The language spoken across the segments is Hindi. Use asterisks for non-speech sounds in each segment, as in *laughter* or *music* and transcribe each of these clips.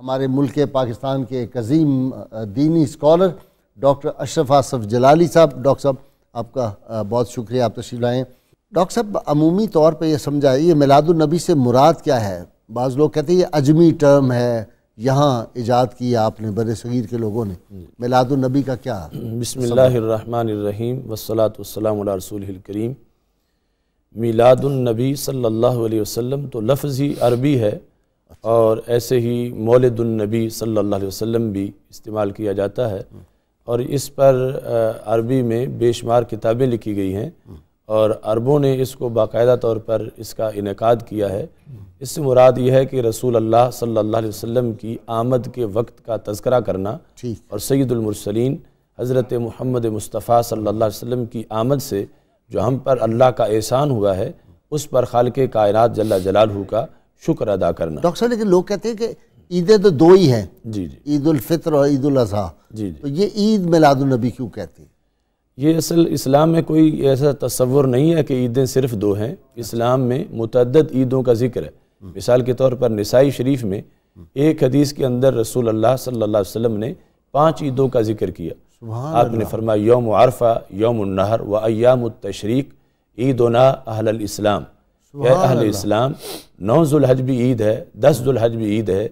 हमारे मुल्क पाकिस्तान के एक अजीम दीनी स्कॉलर डॉक्टर अशरफ आसफ जलाली साहब डॉक्टर साहब आपका बहुत शुक्रिया आप तशरी लाएँ डॉक्टर साहब अमूमी तौर पर यह समझाइए ये मिलादुलनबी से मुराद क्या है बाज़ लोग कहते हैं ये अजमी टर्म है यहाँ ईजाद की आपने बर सगीर के लोगों ने मिलादुलनबी का क्या बसमीम वसलात रसूल करीम मिलादुलनबी सल्लल्लाहु अलैहि वसल्लम तो लफ्ज़ ही अरबी है और ऐसे ही मौलदुलनबी सल्ला वसम भी इस्तेमाल किया जाता है और इस पर अरबी में बेशुमार किताबें लिखी गई हैं और अरबों ने इसको बाकायदा तौर पर इसका इनका किया है इससे मुराद यह है कि रसूल अल्लाह सल्लल्लाहु अलैहि वसल्लम की आमद के वक्त का तस्करा करना और सैदुलमरसलिन हज़रत महमद मुस्तफ़ा सल्लल्लाहु अलैहि वसल्लम की आमद से जो हम पर अल्लाह का एहसान हुआ है उस पर खाल के कायनत जल्ला जलालू का शुक्र अदा करना डॉक्टर साहब लेकिन लोग कहते हैं कि ईदें तो दो ही हैं जी जी ईद उलफितर और ईद अजहा जी तो ये ईद मिलादुलनबी क्यों कहते हैं ये असल इस्लाम में कोई ऐसा तस्वुर नहीं है कि ईदें सिर्फ दो हैं इस्लाम में मुतद ईदों का जिक्र है मिसाल के तौर पर नसाई शरीफ में एक हदीस के अंदर रसूल अल्लाह अलैहि वसम ने पाँच ईदों का जिक्र किया आपने फरमाया योम आरफा योम नहर व अयाम तशरीक ईद उना अहल इस्लाम इस्लाम नौ जुलहज भी ईद है दस जुलहज भी ईद है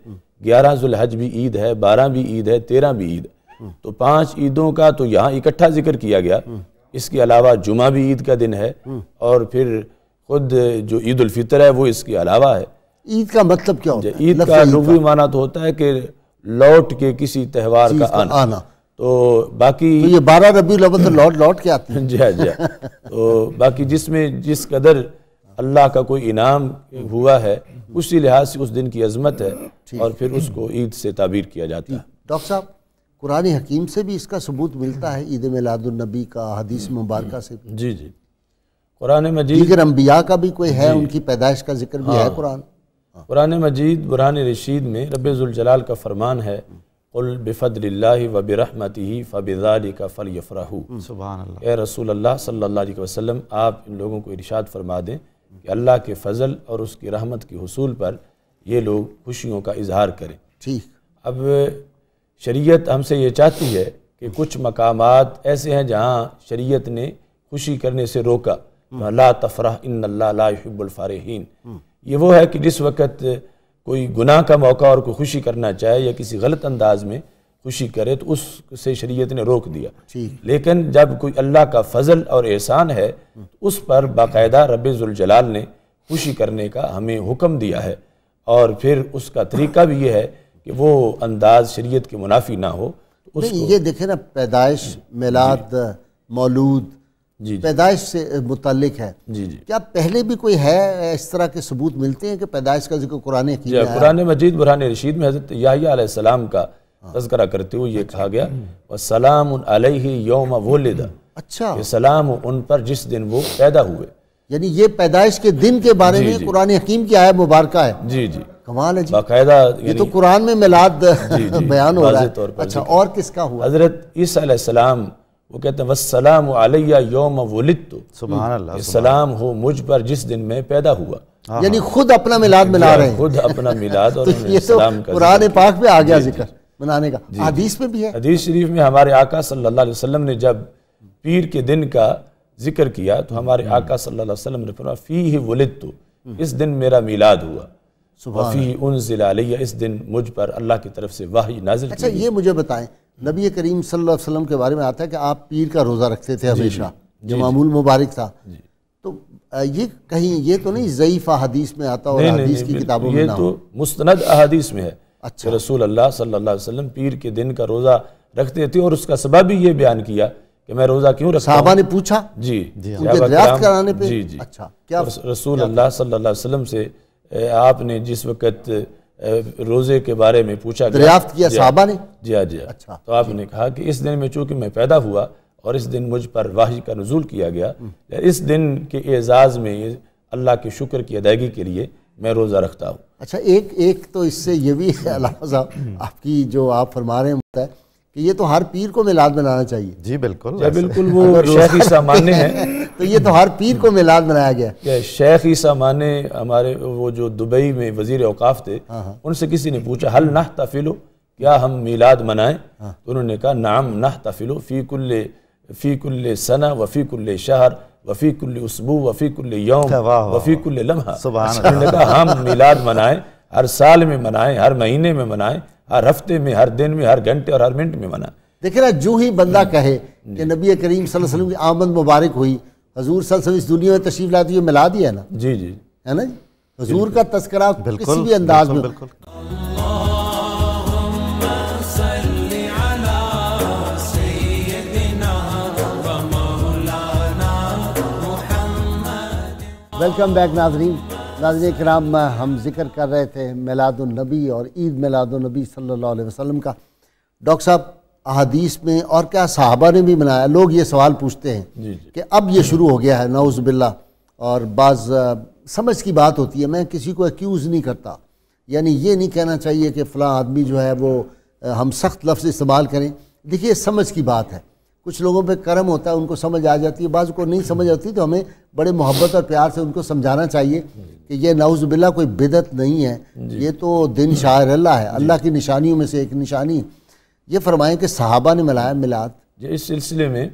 ग्यारह जुलहज भी ईद है बारह भी ईद है तेरह भी ईद तो पांच ईदों का तो यहाँ इकट्ठा जिक्र किया गया इसके अलावा जुमा भी ईद का दिन है और फिर खुद जो ईद उलफितर है वो इसके अलावा है ईद का मतलब क्या होता है ईद का लघवी माना तो होता है कि लौट के किसी त्यौहार का आना, आना। तो बाकी तो ये बारह रबी लौट लौट के आते हैं जी हाँ, जी हाँ। *laughs* तो बाकी जिसमें जिस कदर अल्लाह का कोई इनाम हुआ है उसी लिहाज से उस दिन की अजमत है और फिर उसको ईद से ताबीर किया जाता है डॉक्टर साहब कुरान हकीम से भी इसका सबूत मिलता है ईद मिलादुलनबी का हदीस मुबारक से जी जी कुरान मजीद दीगर अम्बिया का भी कोई है उनकी पैदाइश का जिक्र भी है हाँ। कुरान हाँ। कुरान मजीद बुरान रशीद में रबाल का फरमान है उल बिफ़दल व बरहमत ही फ़बिज़ाल का फ़ल यफ़राहू ए रसूल सल्ला वसम आप इन लोगों को इरशाद फरमा दें कि अल्लाह के फजल और उसकी रहमत के हसूल पर ये लोग खुशियों का इजहार करें ठीक अब शरीयत हमसे ये चाहती है कि कुछ मकाम ऐसे हैं जहाँ शरीयत ने खुशी करने से रोका हम्म। ला तफरा इन लाबुलफ़ारहन हम्म। ये वो है कि जिस वक्त कोई गुनाह का मौका और कोई खुशी करना चाहे या किसी गलत अंदाज में खुशी करे तो उससे शरीयत ने रोक दिया लेकिन जब कोई अल्लाह का फजल और एहसान है तो उस पर बाकायदा रबाल ने खुशी करने का हमें हुक्म दिया है और फिर उसका तरीका भी ये है कि वो अंदाज शरीयत के मुनाफी ना हो तो उस ये देखे ना पैदाइश मिलाद मौलूद जी पैदाइश से मुतलक है जी जी क्या पहले भी कोई है इस तरह के सबूत मिलते हैं कि पैदाइश का जिक्र कुरान किया कुरान मजीद बुरहान रशीद में हजरत याहिया का तस्करा करते हुए ये अच्छा। कहा गया और सलाम अलही योम वोलिदा अच्छा ये सलाम उन पर जिस दिन वो पैदा हुए यानी ये पैदाइश के दिन के बारे में कुरान हकीम की आय मुबारक है जी जी कमाल है जी बाकायदा ये तो कुरान में मिलाद *laughs* बयान हो रहा है अच्छा और किसका हुआ हजरत ईसीम वो कहते हैं वसलाम अलैया योम वलित तो सलाम हो मुझ पर जिस दिन मैं पैदा हुआ यानी खुद अपना मिलाद मिला रहे हैं खुद अपना मिलाद और *laughs* तो ये तो कुरान पाक पे आ गया जिक्र मनाने का हदीस में भी है हदीस शरीफ में हमारे आका सल्लल्लाहु अलैहि वसल्लम ने जब पीर के दिन का जिक्र किया तो हमारे हम्म। आका सल्लल्लाहु अलैहि वसल्लम ने फरमाया फी ही वलिद तो हम्म। इस दिन मेरा मिलाद हुआ वफ़ी उन जिला इस दिन मुझ पर अल्लाह की तरफ से वाह नाजिल अच्छा ये मुझे बताएं नबी करीम सल्लल्लाहु अलैहि वसल्लम के बारे में आता है कि आप पीर का रोज़ा रखते थे हमेशा जो मामूल मुबारक था तो ये कहीं ये तो नहीं ज़ईफ़ अहादीस में आता और हदीस की किताबों में ये तो मुस्तनद अहादीस में है अच्छा रसूल अल्लाह सल्लल्लाहु अलैहि वसल्लम पीर के दिन का रोज़ा रखते थे और उसका सबब भी ये बयान किया कि मैं रोज़ा क्यों रखा साहबा ने पूछा जी जी हाँ। कराने पे जी जी अच्छा क्या रसूल अल्लाह सल्लल्लाहु अलैहि वसल्लम से आपने जिस वक्त रोज़े के बारे में पूछा दरियाफ्त किया हाँ। साहबा ने जी हाँ जी हाँ। अच्छा तो आपने कहा कि इस दिन में चूंकि मैं पैदा हुआ और इस दिन मुझ पर वाही का नजूल किया गया हम्म। इस दिन के एजाज़ में अल्लाह के शुक्र की अदायगी के लिए मैं रोज़ा रखता हूँ अच्छा एक एक तो इससे ये भी है अलावा साहब आपकी जो आप फरमा रहे हैं है कि ये तो हर पीर को मिलाद मनाना चाहिए जी बिल्कुल जी बिल्कुल वो शेख ईसा माने हैं *laughs* तो ये तो हर पीर को मिलाद मनाया गया शेख ईसा माने हमारे वो जो दुबई में वजीर अवकाफ थे हाँ, हाँ। उनसे किसी ने पूछा हल नाह तफिलो क्या हम मिलाद मनाएं हाँ। तो उन्होंने कहा नाम नाह तफिलो फीकुल्ले फीकुल्ले सना व फीकुल्ले शहर वफ़ीकुल्ल उसबू यौम लम्हा कहा हम मिलाद मनाएं हर साल में मनाएं हर महीने में मनाएं हर हफ्ते में हर दिन में हर घंटे और हर मिनट में मनाएं देखे ना जो ही बंदा कहे कि नबी करीम वसल्लम की आमद मुबारक हुई हजूर इस दुनिया में तशरीफ लाती है मिला दिया है ना जी जी है ना हजूर का तस्करा किसी भी अंदाज में वेलकम बैक नाजरीन नाजरीन कराम हम जिक्र कर रहे थे मिलादुलनबी और ईद मिलादुलनबी सल्लल्लाहु अलैहि वसल्लम का डॉक्टर साहब अहदीस में और क्या साहबा ने भी मनाया लोग ये सवाल पूछते हैं जी जी। कि अब ये शुरू हो गया है नौज बिल्ला और बाज़ समझ की बात होती है मैं किसी को एक्यूज़ नहीं करता यानी ये नहीं कहना चाहिए कि फ़लाँ आदमी जो है वो हम सख्त लफ्ज़ इस्तेमाल करें देखिए समझ की बात है कुछ लोगों पे कर्म होता है उनको समझ आ जाती है बाज़ को नहीं समझ आती तो हमें बड़े मोहब्बत और प्यार से उनको समझाना चाहिए कि ये नाउज़बिल्ला कोई बिदत नहीं है ये तो दिन शायर अल्लाह है अल्लाह की निशानियों में से एक निशानी ये फरमाएँ कि सहाबा ने मिलाया मिलाद इस सिलसिले में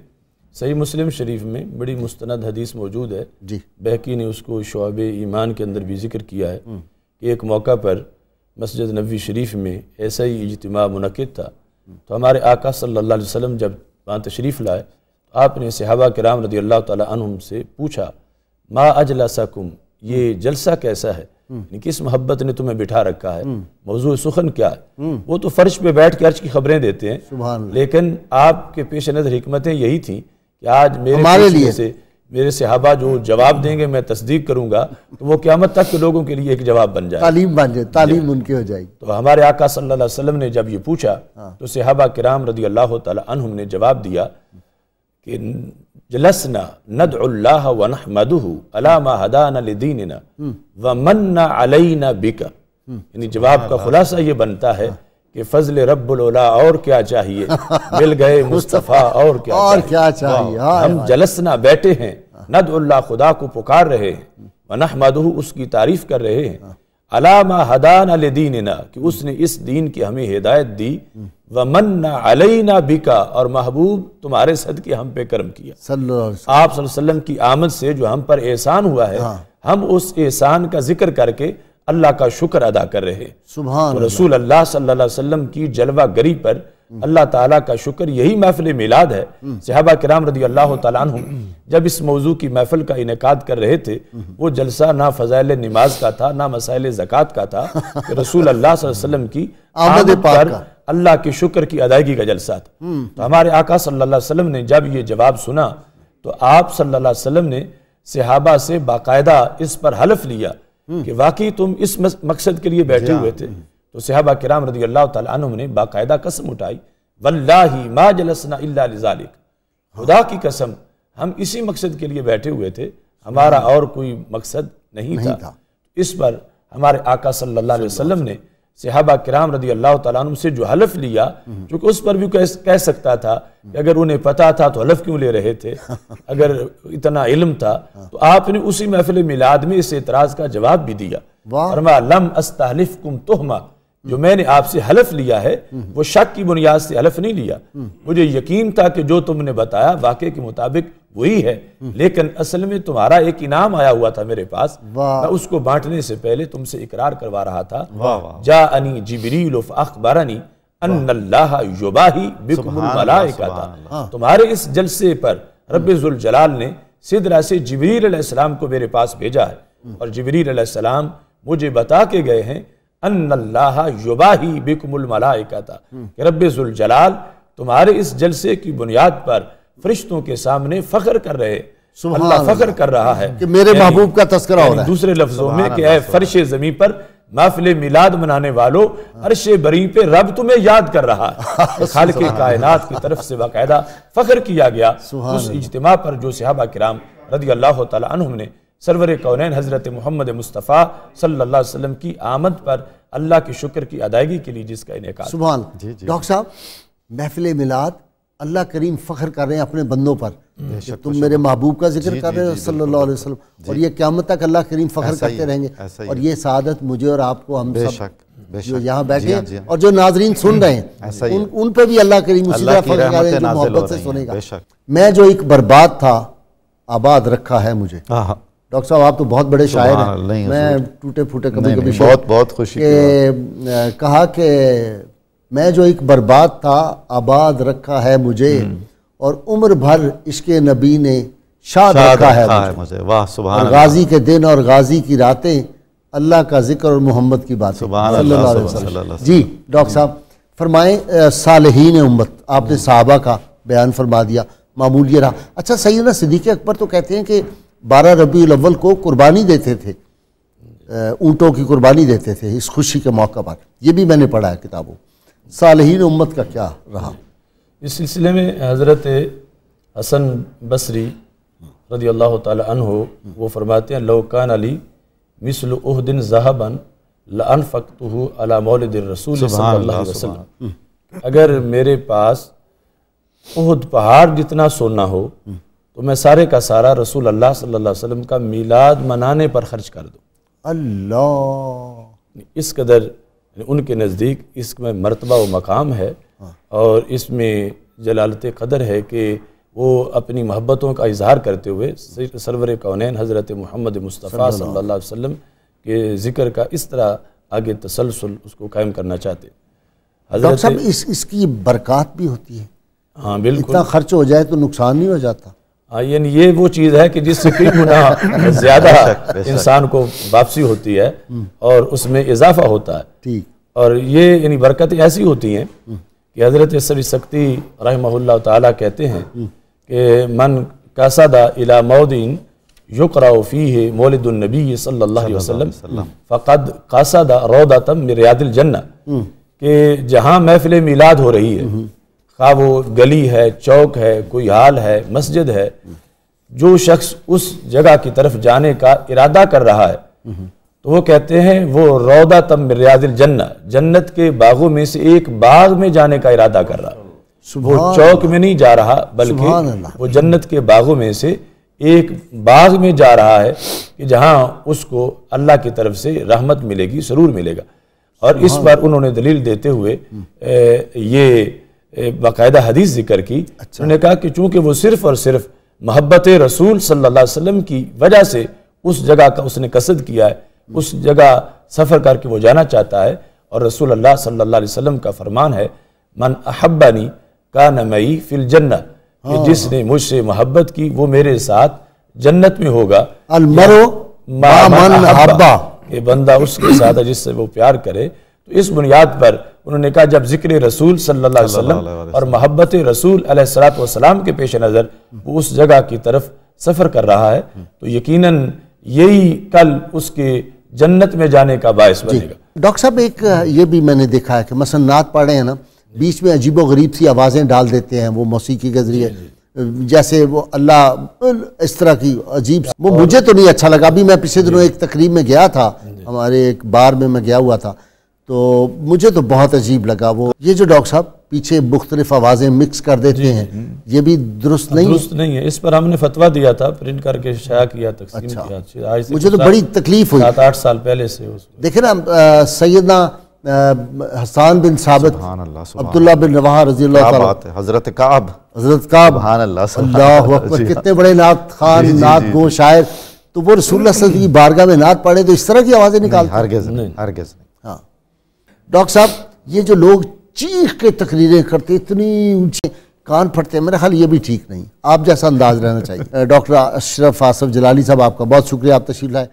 सही मुस्लिम शरीफ में बड़ी मुस्ंद हदीस मौजूद है जी बहकी ने उसको शोब ईमान के अंदर भी जिक्र किया है हम्म। कि एक मौका पर मस्जिद नबी शरीफ में ऐसा ही इजतम मनद था हम्म। तो हमारे आका सल्लल्लाहु अलैहि वसल्लम जब वहाँ तशरीफ़ लाए तो आपने सहाबा कराम रदी अल्लाह तुम से पूछा मा अजला सकुम ये जलसा कैसा है हम्म। किस मोहब्बत ने तुम्हें बिठा रखा है हम्म। मौजू सुखन क्या है हम्म। वो तो फर्श पे बैठ के अर्ज की खबरें देते हैं लेकिन आपके पेश नज़र हमतें यही थी कि आज मेरे लिए से मेरे सहाबा जो जवाब देंगे मैं तस्दीक करूंगा तो वो क्यामत तक के लोगों के लिए एक जवाब बन जाए तालीम बन जाए तालीम उनकी हो जाएगी तो हमारे आका सल्लल्लाहु अलैहि वसल्लम ने जब ये पूछा हाँ। तो सहाबा किराम रदी अल्लाह तुम ने जवाब दिया कि जलसना नदल्लाह वनहमदहू अलामा हदाना लिदीनना हम्म। व मन्ना अलैना बिका हम्म। यानी जवाब का खुलासा ये बनता है हाँ। कि फजल रबुल्ला और क्या चाहिए मिल गए *laughs* मुस्तफ़ा और क्या और चाहिए? क्या चाहिए हाँ, हम हाँ। जलस ना बैठे हैं नदुल्ला खुदा को पुकार रहे हैं वनह मधु उसकी तारीफ कर रहे हैं अलामा हदान अल दीन ना कि उसने इस दीन की हमें हिदायत दी व मन्ना ना बिका और महबूब तुम्हारे सद के हम पे कर्म किया आप वसल्लम की आमद से जो हम पर एहसान हुआ है हाँ। हम उस एहसान का जिक्र करके अल्लाह का शुक्र अदा कर रहे सुबह तो रसूल अल्लाह सल्लाम की जलवा गरी पर हम्म। अल्लाह ताला का शुक्र यही महफिल मिलाद है हम्म। सहाबा कराम रदी अल्लाह तुम जब इस मौजू की महफिल का इनका कर रहे थे हम्म। वो जलसा ना फजाइल नमाज का था ना मसाइल जक़ात का था रसूल *laughs* अल्लाह वसल्लम की आमद पर अल्लाह के शुक्र की अदायगी का जलसा था तो हमारे आका सल्लल्लाहु ने जब ये जवाब सुना तो आप सल्ला ने सहाबा से बाकायदा इस पर हलफ लिया कि वाकई तुम इस मकसद के लिए बैठे हुए हाँ। थे तो सहाबा कराम रदी अल्लाह तुम ने बाकायदा कसम उठाई वल्ला मा जलसना खुदा की कसम हम इसी मकसद के लिए बैठे हुए थे हमारा और कोई मकसद नहीं, नहीं था।, था इस पर हमारे आका सल्लल्लाहु अलैहि वसल्लम ने सिहाबा कराम रदी अल्लाह तुम से जो हलफ लिया क्योंकि उस पर भी कह, कह सकता था कि अगर उन्हें पता था तो हलफ क्यों ले रहे थे *laughs* अगर इतना इलम था तो आपने उसी महफिल मिलाद में इस एतराज़ का जवाब भी दिया लम कुम तोहमा जो मैंने आपसे हलफ लिया है वो शक की बुनियाद से हलफ नहीं लिया हम्म। मुझे यकीन था कि जो तुमने बताया वाक़े के मुताबिक वही है लेकिन असल में तुम्हारा एक इनाम आया हुआ था मेरे पास मैं उसको बांटने से पहले तुमसे इकरार करवा रहा था जा अनी जिबरील अखबारानी तुम्हारे इस जलसे पर रबुल जलाल ने सिदरा से सलाम को मेरे पास भेजा है और सलाम मुझे बता के गए हैं अनबाही बिकमुल मलाइका था रबुल जलाल तुम्हारे इस जलसे की बुनियाद पर फरिश्तों के सामने फख्र कर रहे अल्लाह फख्र कर रहा है कि मेरे महबूब का तस्करा हो रहा है दूसरे लफ्जों में कि फर्श जमीन पर महफिल मिलाद मनाने वालों अरश बरी पे रब तुम्हें याद कर रहा है *laughs* खाल के कायनात की तरफ से बाकायदा फख्र किया गया उस इजतमा पर जो सिहाबा कराम रदी अल्लाह तुम ने सरवर कौन हज़रत मोहम्मद मुस्तफ़ा सल्ला वसलम की आमद पर अल्लाह के शुक्र की अदायगी के लिए जिसका इनका डॉक्टर साहब महफिल मिलाद अल्लाह करीम फ़ख्र कर रहे हैं अपने बंदों पर तुम मेरे महबूब का जिक्र कर रहे हो सल्लल्लाहु अलैहि वसल्लम और ये क्यामत तक अल्लाह करीम फ़ख्र करते रहेंगे और ये सादत मुझे और आपको हम सब जो यहाँ बैठे हाँ, हैं हाँ। और जो नाजरीन सुन रहे हैं उन, उन पर भी अल्लाह करीम उसी फ़ख्र कर रहे हैं मोहब्बत से सुनेगा मैं जो एक बर्बाद था आबाद रखा है मुझे हाँ, डॉक्टर साहब आप तो बहुत बड़े शायर हैं मैं टूटे फूटे कभी कभी बहुत बहुत खुशी कहा कि मैं जो एक बर्बाद था आबाद रखा है मुझे हम्म। और उम्र भर इसके नबी ने शाद रखा है मुझे, मुझे। वाह सुबह गाजी के दिन और गाजी की रातें अल्लाह का जिक्र और मोहम्मद की बात जी डॉक्टर साहब फरमाएं सालहीन उम्मत आपने हम्म। साहबा का बयान फरमा दिया ये रहा अच्छा सही ना सिद्दीक अकबर तो कहते हैं कि बारह रबी अव्वल को कुर्बानी देते थे ऊँटों की कुर्बानी देते थे इस खुशी के मौका पर यह भी मैंने पढ़ा है किताबों सालहीन उम्मत का क्या रहा इस सिलसिले में हज़रत हसन बसरी रदी अल्लाह तन हो वो फरमाते हैं लौकान अली मिसल उहदिन जहाबन लन फ़क्त अला मौलदिन रसूल हम्म। अगर मेरे पास उहद पहाड़ जितना सोना हो तो मैं सारे का सारा रसूल अल्लाह सल्लल्लाहु अलैहि वसल्लम का मीलाद मनाने पर खर्च कर दूँ अल्लाह इस कदर उनके नज़दीक इसमें मरतबा व मकाम है हाँ। और इसमें जलालत कदर है कि वो अपनी मोहब्बतों का इजहार करते हुए सरवर कौन हज़रत महमद मुस्तफ़ा सल्ला वसम के ज़िक्र का इस तरह आगे तसलसल उसको कायम करना चाहते हजरत इस इसकी बरक़ात भी होती है हाँ बिल्कुल इतना खर्च हो जाए तो नुकसान नहीं हो जाता हाँ, यानी ये वो चीज़ है कि जिससे कई गुना ज़्यादा इंसान को वापसी होती है हम्म। और उसमें इजाफा होता है ठीक और ये यानी बरकतें ऐसी होती हैं हम्म। कि हज़रत सरी सकती रहमल्ला ताली कहते हैं हम्म। कि मन कसदा इला मौदीन युकराफ़ी है मोलदुलनबी सल्ला वसलम फ़कद कसदा रौदातम मेरियादिल जन्ना कि जहाँ महफिल मिलाद हो रही है का वो गली है चौक है कोई हाल है मस्जिद है जो शख्स उस जगह की तरफ जाने का इरादा कर रहा है तो वो कहते हैं वो रौदा तम रियाजिल जन्ना जन्नत के बागों में से एक बाग में जाने का इरादा कर रहा वो चौक में नहीं जा रहा बल्कि वो जन्नत के बागों में से एक बाग में जा रहा है कि जहाँ उसको अल्लाह की तरफ से रहमत मिलेगी सरूर मिलेगा और इस पर उन्होंने दलील देते हुए ए, ये बाकायदा हदीस जिक्र की अच्छा। उन्होंने कहा कि चूंकि वो सिर्फ और सिर्फ महब्बत रसूल सल्लल्लाहु अलैहि वसल्लम की वजह से उस जगह का उसने कसद किया है उस जगह सफ़र करके वो जाना चाहता है और रसूल अल्लाह सल्लल्लाहु अलैहि वसल्लम का फरमान है मन अहब्बानी का नमई फिल जन्नत हाँ। जिसने मुझसे मोहब्बत की वो मेरे साथ जन्नत में होगा मा मन अहब्बा ये बंदा उसके साथ है जिससे वो प्यार करे तो इस बुनियाद पर उन्होंने कहा जब जिक्र रसूल सल्ला और मोहब्बत रसूल सलाम के पेश नज़र वो उस जगह की तरफ सफ़र कर रहा है तो यकीनन यही कल उसके जन्नत में जाने का बायस बनेगा डॉक्टर साहब एक ये भी मैंने देखा है कि मसन नात पढ़े हैं ना बीच में अजीब गरीब सी आवाज़ें डाल देते हैं वो मौसीकी के ज़रिए जैसे वो अल्लाह इस तरह की अजीब वो मुझे तो नहीं अच्छा लगा अभी मैं पिछले दिनों एक तकरीब में गया था हमारे एक बार में मैं गया हुआ था तो मुझे तो बहुत अजीब लगा वो ये जो डॉक्टर साहब पीछे मुख्तलिफ आवाज़ें मिक्स कर देते हैं ये भी दुरुस्त नहीं दुरुस्त नहीं है इस पर हमने फतवा दिया था प्रिंट करके शाया किया तक अच्छा। किया आज मुझे तो बड़ी तकलीफ हुई सात आठ साल पहले से देखे ना सैदना हसान बिन साबित अब्दुल्ला बिन रवा रजी हजरत काब हजरत काब अल्लाह कितने बड़े नात खान नात गो शायर तो वो रसूल की बारगाह में नात पढ़े तो इस तरह की आवाज़ें निकालते हरगिज़ नहीं हरगिज़ नहीं डॉक्टर साहब ये जो लोग चीख के तकरीरें करते इतनी ऊंचे कान फटते हैं मेरा ख्याल ये भी ठीक नहीं आप जैसा अंदाज रहना चाहिए *laughs* डॉक्टर अशरफ आसफ जलाली साहब आपका बहुत शुक्रिया आप तशील लाए